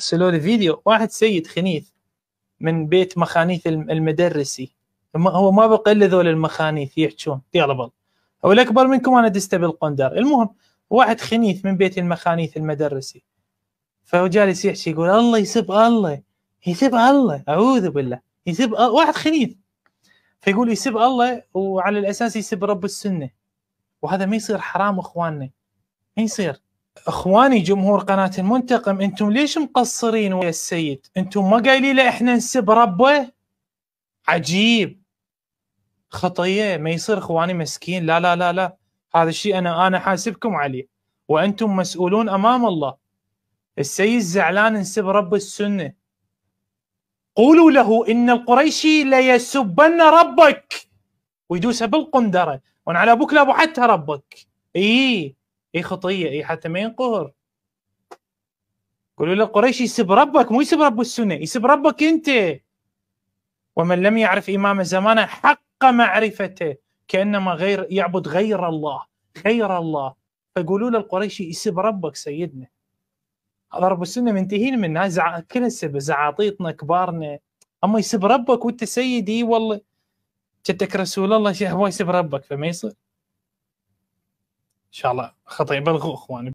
ارسلوا لي فيديو واحد سيد خنيث من بيت مخانيث المدرسي هو ما بقى الا ذول المخانيث يحجون يعلبل هو الاكبر منكم انا دسته بالقندر المهم واحد خنيث من بيت المخانيث المدرسي فهو جالس يحكي يقول الله يسب الله يسب الله اعوذ بالله يسب واحد خنيث فيقول يسب الله وعلى الاساس يسب رب السنه وهذا ما يصير حرام اخواننا ما يصير اخواني جمهور قناه المنتقم انتم ليش مقصرين ويا السيد؟ انتم ما قايلين له احنا نسب ربه؟ عجيب خطيه ما يصير اخواني مسكين لا لا لا لا هذا الشيء انا انا حاسبكم عليه وانتم مسؤولون امام الله السيد زعلان نسب رب السنه قولوا له ان القريشي ليسبن ربك ويدوسها بالقندره وانا على ابوك لا ابو حتى ربك اي اي خطيه اي حتى ما ينقهر قولوا له قريش يسب ربك مو يسب رب السنه يسب ربك انت ومن لم يعرف امام زمانه حق معرفته كانما غير يعبد غير الله غير الله فقولوا له القريشي يسب ربك سيدنا هذا رب السنه منتهين منه زع... كل السب زعاطيطنا كبارنا اما يسب ربك وانت سيدي والله جدك رسول الله هو يسب ربك فما يصير شاء الله خطا يبلغوا اخواني